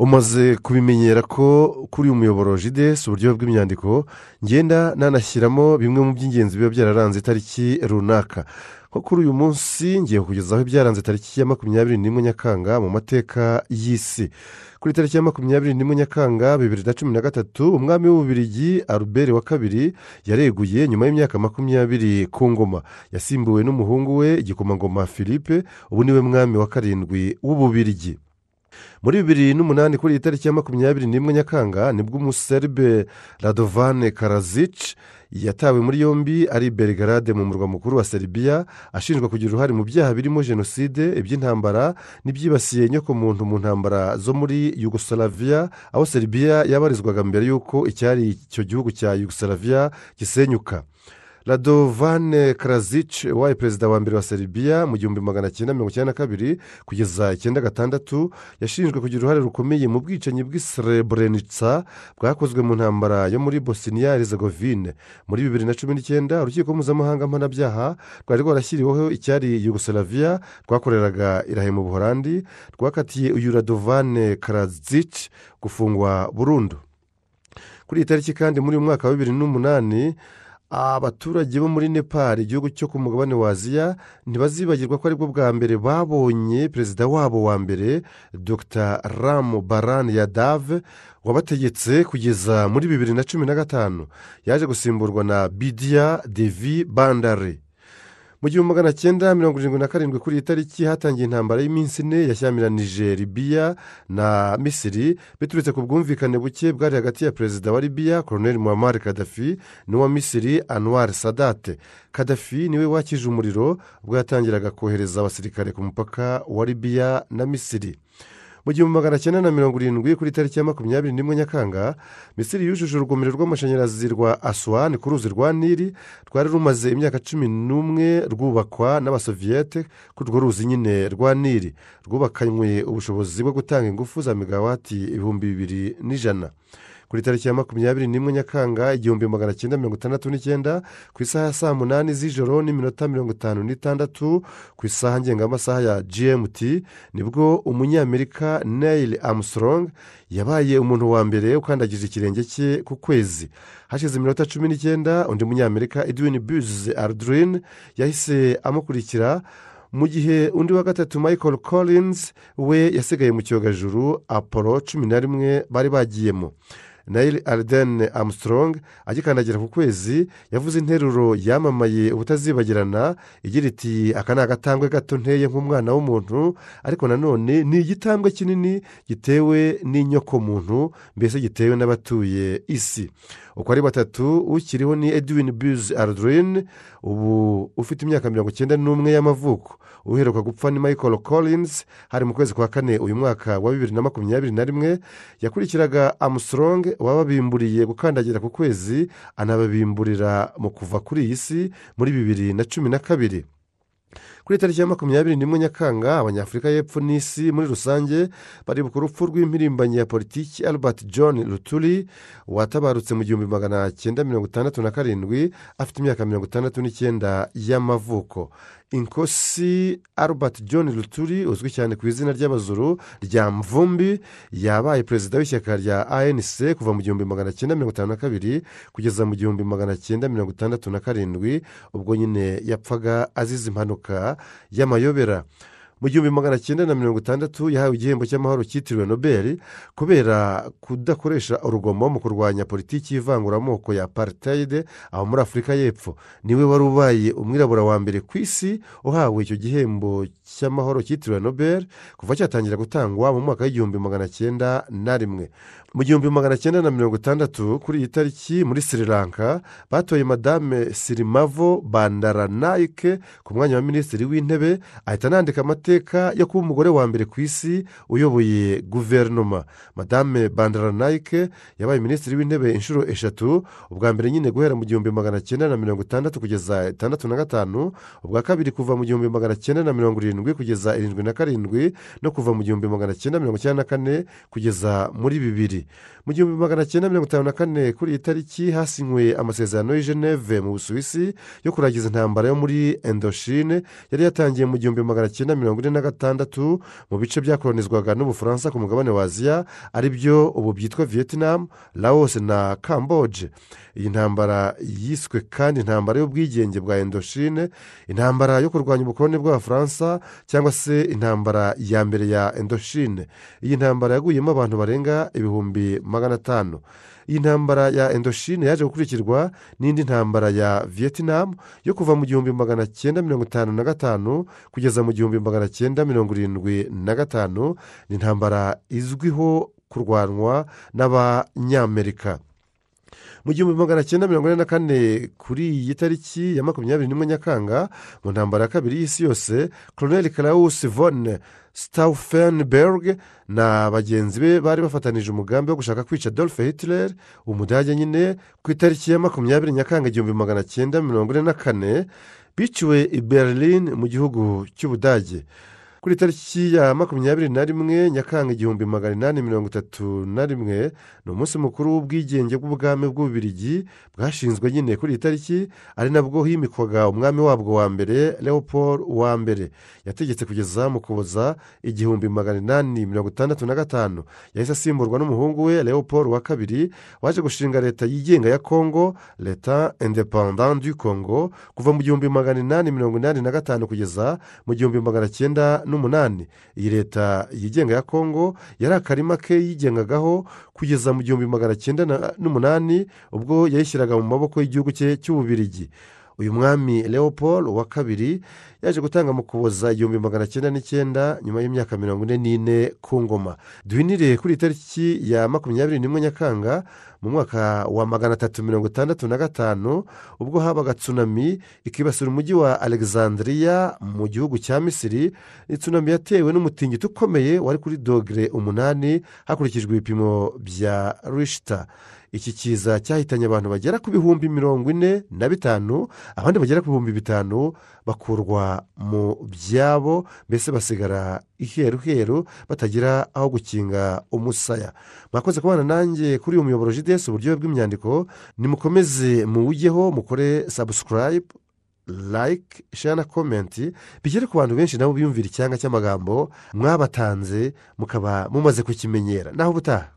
umaze kubimenyera ko kuri uyu muyoboro jidesi uburyo bw'imyandiko ngenda nanashyiramo bimwe mu by'ingenzi biba byararanze itariki runaka ko kuri uyu munsi ngiye kugezaho ibyaranze tariki ya makumyabiri n'imwe nyakanga mu mateka y'isi kuri tariki ya makumyabiri n'imwe nyakanga bibiri na cumi na gatatu umwami w'ububirigi aruberi wa kabiri yareguye nyuma y'imyaka makumyabiri ku ngoma yasimbuwe n'umuhungu we igikomangoma philippe ubu niwe mwami wa karindwi w'ububirigi muri bibiri n'umunani kuri iyi tariki ya makumyabiri n'imwe nyakanga nibwo umuserbe radovane karazici yatawe muri yombi ari berigarade mu murwa mukuru wa seribiya ashinjwa kugira uruhare mu byaha birimo jenoside iby'intambara n'ibyibasiye nyokomuntu mu ntambara zo muri yugosaraviya aho seribiya yabarizwaga mbere y'uko icyari icyo gihugu cya Yugoslavia gisenyuka radovane karazici wayi perezida wa mbere wa seribiya mu gihumbi magana cyenda mirongo icyenda na kabiri kugeza icyenda gatandatu yashinjwe kugira uruhare rukomeye mu bwicanyi bw'isereburenitsa bwakozwe mu ntambara yo muri bosiniya rizegovine muri bibiri na cumi n'icyenda urukiko mpuzamahanga mpanabyaha rwari rwarashyiriweho icyari Yugoslavia rwakoreraga irahe mu buhorandi rwakatiye uyu radovane karazici gufungwa burundu kuri iyi tariki kandi muri uyu mwaka wa bibiri n'umunani abaturage bo muri nepal igihugu cyo ku mugabane wa aziya ntibazibagirwa ko aribwo bwa mbere babonye perezida wabo wa mbere dr ramu barani yadave wabategetse kugeza muri bibiri na cumi na gatanu yaje gusimburwa na Bidia devi bandare mu gihumbi magana cyenda mirongo irindwi na karindwi kuri iyi tariki hatangiye intambara y'iminsi ine yashyamiranyije libiya na misiri biturutse ku bwumvikane buke bwari hagati ya perezida wa libiya koroneri muhammad kadafi n'uwa misiri anwar sadate kadafi niwe wakije umuriro ubwo yatangiraga kohereza abasirikare ku mupaka wa libiya na misiri mu gihumbi magana cyenda na mirongo irindwi kuri tariki ya makumyabiri n'imwe nyakanga misiri yujuje urugomero rw'amashanyarazi rwa asuwani ku ruzi rwa Niri rwari rumaze imyaka cumi n'umwe rwubakwa n'abasoviyete kuri urwo ruzi nyine rwa Niri rwubakanywe ubushobozi bwo gutanga ingufu za megawati ibihumbi bibiri n'ijana kuri tariki ya makumyabiri n'imwe nyakanga igihumbi magana cyenda mirongo itandatu n'icyenda ku isaha ya saa munani z'ijoro n'iminota mirongo itanu n'itandatu ku isaha ngengamasaha ya gmt nibwo umunyamerika neil amusorongi yabaye umuntu wa mbere ukandagije ikirenge cye ku kwezi hashize iminota cumi n'icyenda undi munyamerika edwin buze arduin yahise amukurikira mu gihe undi wa gatatu michael collins we yasigaye mu cyogajuru apolo cumi na rimwe bari bagiyemo nayiri arideni amusitorongi agikandagira ku kwezi yavuze interuro yamamaye ubutazibagirana igira iti aka ni agatambwe gato nteye nk'umwana w'umuntu ariko nanone ni igitambwe kinini gitewe n'inyokomuntu mbese gitewe n'abatuye isi uko ari batatu ukiriho ni edwin buzi arudurini ubu ufite imyaka mirongo icyenda n'umwe y'amavuko uheruka gupfa ni michael collins hari mu kwezi kwa kane uyu mwaka wa bibiri na makumyabiri na rimwe yakurikiraga amusoronge wababimburiye gukandagira ku kwezi anababimburira mu kuva kuri iyi si muri bibiri na cumi na kabiri kuri tariki ya makumyabiri n'imwe nyakanga abanyafurika y'epfo n'isi muri rusange bari baribuka urupfu rw'impirimbanyi ya politiki albert john ruturi watabarutse mu gihumbi magana cyenda mirongo itandatu na karindwi afite imyaka mirongo itandatu n'icyenda y'amavuko inkosi albert john ruturi uzwi cyane ku izina ry'abazuru rya mvumbi yabaye perezida w'ishyaka rya anc kuva mu gihumbi magana cyenda mirongo itanu na kabiri kugeza mu gihumbi magana cyenda mirongo itandatu na karindwi ubwo nyine yapfaga azize impanuka y'amayobera mu gihumbi magana cyenda na mirongo itandatu yahawe igihembo cy'amahoro cyitiriwe nobel kubera kudakoresha urugomo mu kurwanya politiki y'ivanguramoko ya apartheid aho muri afurika y'epfo niwe wari ubaye umwirabura wa mbere ku isi uhawe icyo gihembo cy'amahoro cyitiriwe nobel kuva cyatangira gutangwa mu mwaka w'igihumbi magana cyenda na rimwe mu gihumbi magana cyenda na mirongo itandatu kuri iyi tariki muri sri lanka batoye madame sirimavo bandaranayike ku mwanya wa minisitiri w'intebe ahita anandika amateka amateka yo kuba umugore wa mbere ku isi uyoboye guverinoma madame bandaranayike yabaye minisitiri w'intebe inshuro eshatu ubwa mbere nyine guhera mu gihumbi magana cyenda na mirongo itandatu kugeza itandatu na gatanu ubwa kabiri kuva mu gihumbi magana cyenda na mirongo irindwi kugeza irindwi na karindwi no kuva mu gihumbi magana cyenda mirongo icyenda na kane kugeza muri bibiri mu gihumbi magana cyenda mirongo itanu na kane kuri iyi tariki hasinywe amasezerano y'i geneve mu busuwisi yo kurangiza intambara yo muri endoshine yari yatangiye mu gihumbi magana cyenda mirongo makumyabiri na gatandatu mu bice byakoroniswaga n'ubufaransa ku mugabane wa aziya ari byo ubu byitwa vietnam laos na Cambodge iyi ntambara yiswe kandi intambara y'ubwigenge bwa endoshine intambara yo kurwanya ubukoroni bw'abafaransa cyangwa se intambara ya mbere ya endoshine iyi ntambara yaguyemo abantu barenga ibihumbi magana atanu intambara ya endoshine yaje gukurikirwa n'indi ntambara ya vietnam yo kuva mu gihumbi magana cyenda mirongo itanu na gatanu kugeza mu gihumbi magana cyenda mirongo irindwi na gatanu ni intambara izwiho kurwanwa n'abanyamerika mu gihumbi magana cyenda mirongo ine na kane kuri iyi tariki ya makumyabiri n'imwe nyakanga mu ntambaro ya kabiri y'isi yose koroneri Klaus von sitawufenberg na bagenzi be bari bafatanije umugambi wo gushaka kwica dolphe hitler umudage nyine ku itariki ya makumyabiri nyakanga igihumbi magana cyenda mirongo ine na kane biciwe i berlin mu gihugu cy'ubudage kuri tariki ya makumyabiri na rimwe nyakanga igihumbi magana inani mirongo itatu na rimwe ni umunsi mukuru w'ubwigenge bw'ubwami bw'ububirigi bwashinzwe nyine kuri iyi tariki ari nabwo himikwaga umwami wabwo wa mbere leopold wa mbere yategetse kugeza mu kuboza igihumbi magana inani mirongo itandatu na gatanu yahise asimburwa n'umuhungu we leopold wa kabiri waje gushinga leta yigenga ya Congo leta independant du kongo kuva mu gihumbi magana inani mirongo inani na gatanu kugeza mu gihumbi magana cyenda n'umunani iyi leta yigenga ya kongo yari akarima ke yigengagaho kugeza mu gihumbi magana cyenda n'umunani ubwo yayishyiraga mu maboko y'igihugu cye cy'ububirigi uyu mwami leopold wa kabiri yaje gutanga mu kuboza igihumbi magana cyenda n'icyenda nyuma y'imyaka mirongo ine n'ine ku ngoma duhinire kuri iyi tariki ya makumyabiri n'imwe nyakanga mu mwaka wa magana atatu mirongo itandatu na gatanu ubwo habaga tsunami ikibasira umujyi wa alexandria mu gihugu cya misiri tsunami yatewe n'umutingito ukomeye wari kuri dogere umunani hakurikijwe ibipimo bya rishita iki kiza cyahitanye abantu bagera ku bihumbi mirongo ine na bitanu abandi bagera ku bihumbi bitanu bakurwa mu byabo mbese basigara iheruheru batagira aho gukinga umusaya mwakoze kubana nanjye kuri uyu muyoboro jidesi uburyo bw'imyandiko nimukomeze muwujyeho mukore sabusikarayibe like share na comment bigere ku bantu benshi nabo biyumvira icyanga cy'amagambo mwabatanze mukaba mumaze kukimenyera naho ubutaha